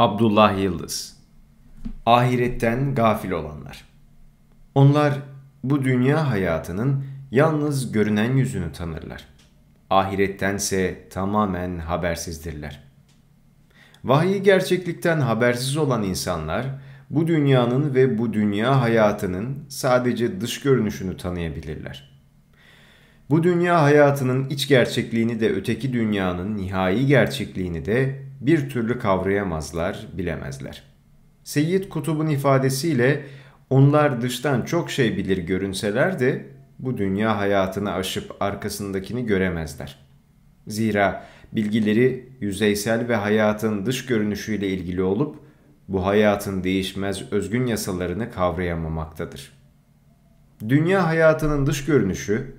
Abdullah Yıldız Ahiretten gafil olanlar Onlar bu dünya hayatının yalnız görünen yüzünü tanırlar. Ahirettense tamamen habersizdirler. Vahiy gerçeklikten habersiz olan insanlar bu dünyanın ve bu dünya hayatının sadece dış görünüşünü tanıyabilirler. Bu dünya hayatının iç gerçekliğini de öteki dünyanın nihai gerçekliğini de bir türlü kavrayamazlar, bilemezler. Seyyid Kutub'un ifadesiyle onlar dıştan çok şey bilir görünseler de bu dünya hayatını aşıp arkasındakini göremezler. Zira bilgileri yüzeysel ve hayatın dış görünüşüyle ilgili olup bu hayatın değişmez özgün yasalarını kavrayamamaktadır. Dünya hayatının dış görünüşü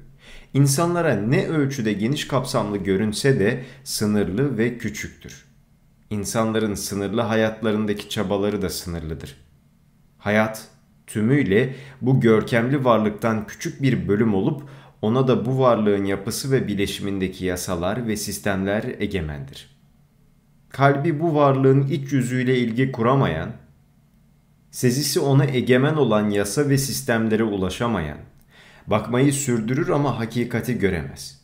insanlara ne ölçüde geniş kapsamlı görünse de sınırlı ve küçüktür. İnsanların sınırlı hayatlarındaki çabaları da sınırlıdır. Hayat tümüyle bu görkemli varlıktan küçük bir bölüm olup ona da bu varlığın yapısı ve bileşimindeki yasalar ve sistemler egemendir. Kalbi bu varlığın iç yüzüyle ilgi kuramayan, sezisi ona egemen olan yasa ve sistemlere ulaşamayan, bakmayı sürdürür ama hakikati göremez.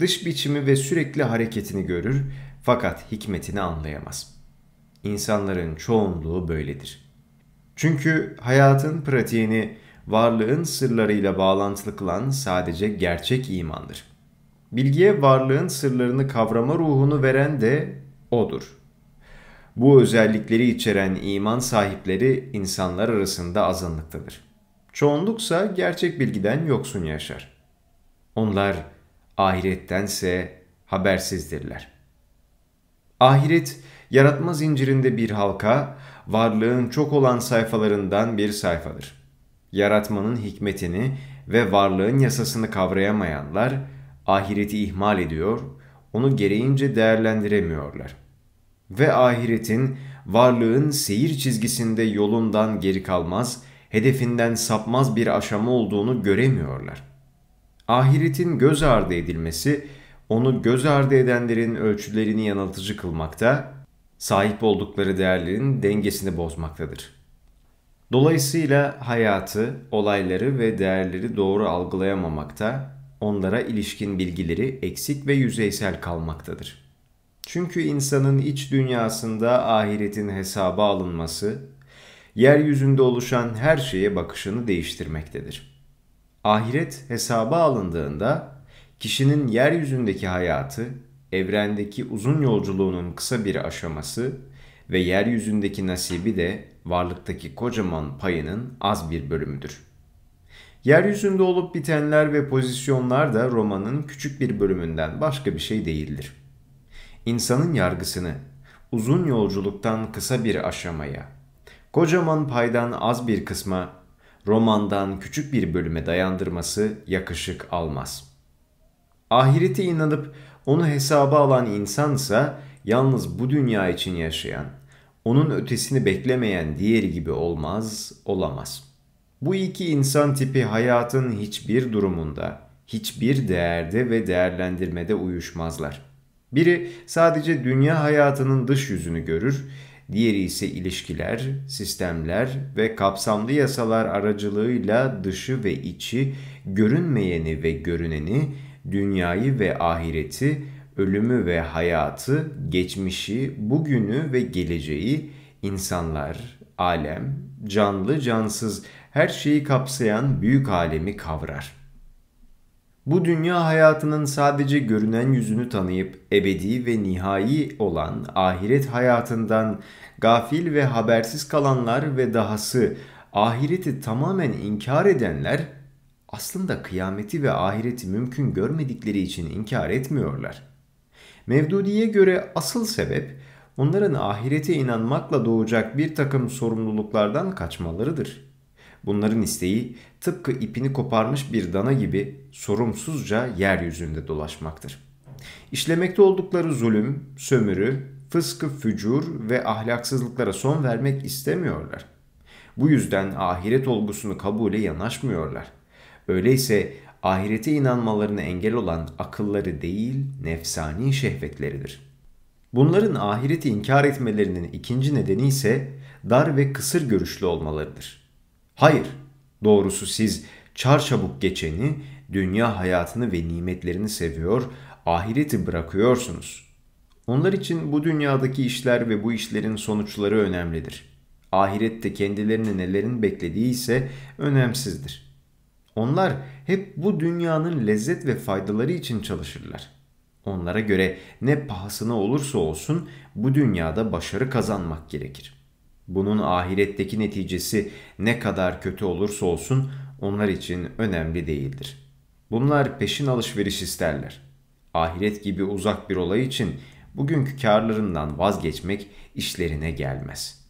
Dış biçimi ve sürekli hareketini görür fakat hikmetini anlayamaz. İnsanların çoğunluğu böyledir. Çünkü hayatın pratiğini varlığın sırlarıyla bağlantılı kılan sadece gerçek imandır. Bilgiye varlığın sırlarını kavrama ruhunu veren de odur. Bu özellikleri içeren iman sahipleri insanlar arasında azınlıktadır. Çoğunluksa gerçek bilgiden yoksun yaşar. Onlar ahirettense habersizdirler. Ahiret yaratma zincirinde bir halka, varlığın çok olan sayfalarından bir sayfadır. Yaratmanın hikmetini ve varlığın yasasını kavrayamayanlar ahireti ihmal ediyor, onu gereğince değerlendiremiyorlar. Ve ahiretin, varlığın seyir çizgisinde yolundan geri kalmaz, hedefinden sapmaz bir aşama olduğunu göremiyorlar. Ahiretin göz ardı edilmesi onu göz ardı edenlerin ölçülerini yanıltıcı kılmakta, sahip oldukları değerlerin dengesini bozmaktadır. Dolayısıyla hayatı, olayları ve değerleri doğru algılayamamakta, onlara ilişkin bilgileri eksik ve yüzeysel kalmaktadır. Çünkü insanın iç dünyasında ahiretin hesaba alınması, yeryüzünde oluşan her şeye bakışını değiştirmektedir. Ahiret hesaba alındığında kişinin yeryüzündeki hayatı, evrendeki uzun yolculuğunun kısa bir aşaması ve yeryüzündeki nasibi de varlıktaki kocaman payının az bir bölümüdür. Yeryüzünde olup bitenler ve pozisyonlar da romanın küçük bir bölümünden başka bir şey değildir. İnsanın yargısını uzun yolculuktan kısa bir aşamaya, kocaman paydan az bir kısma, romandan küçük bir bölüme dayandırması yakışık almaz.'' Ahirete inanıp onu hesaba alan insansa yalnız bu dünya için yaşayan, onun ötesini beklemeyen diğeri gibi olmaz, olamaz. Bu iki insan tipi hayatın hiçbir durumunda, hiçbir değerde ve değerlendirmede uyuşmazlar. Biri sadece dünya hayatının dış yüzünü görür, diğeri ise ilişkiler, sistemler ve kapsamlı yasalar aracılığıyla dışı ve içi, görünmeyeni ve görüneni dünyayı ve ahireti, ölümü ve hayatı, geçmişi, bugünü ve geleceği, insanlar, alem, canlı cansız her şeyi kapsayan büyük alemi kavrar. Bu dünya hayatının sadece görünen yüzünü tanıyıp ebedi ve nihai olan ahiret hayatından gafil ve habersiz kalanlar ve dahası ahireti tamamen inkar edenler aslında kıyameti ve ahireti mümkün görmedikleri için inkar etmiyorlar. Mevdudi'ye göre asıl sebep onların ahirete inanmakla doğacak bir takım sorumluluklardan kaçmalarıdır. Bunların isteği tıpkı ipini koparmış bir dana gibi sorumsuzca yeryüzünde dolaşmaktır. İşlemekte oldukları zulüm, sömürü, fıskı fücur ve ahlaksızlıklara son vermek istemiyorlar. Bu yüzden ahiret olgusunu kabule yanaşmıyorlar.'' Öyleyse ahirete inanmalarını engel olan akılları değil nefsani şehvetleridir. Bunların ahireti inkar etmelerinin ikinci nedeni ise dar ve kısır görüşlü olmalarıdır. Hayır, doğrusu siz çarçabuk geçeni, dünya hayatını ve nimetlerini seviyor, ahireti bırakıyorsunuz. Onlar için bu dünyadaki işler ve bu işlerin sonuçları önemlidir. Ahirette kendilerini nelerin beklediği ise önemsizdir.'' Onlar hep bu dünyanın lezzet ve faydaları için çalışırlar. Onlara göre ne pahasına olursa olsun bu dünyada başarı kazanmak gerekir. Bunun ahiretteki neticesi ne kadar kötü olursa olsun onlar için önemli değildir. Bunlar peşin alışveriş isterler. Ahiret gibi uzak bir olay için bugünkü karlarından vazgeçmek işlerine gelmez.''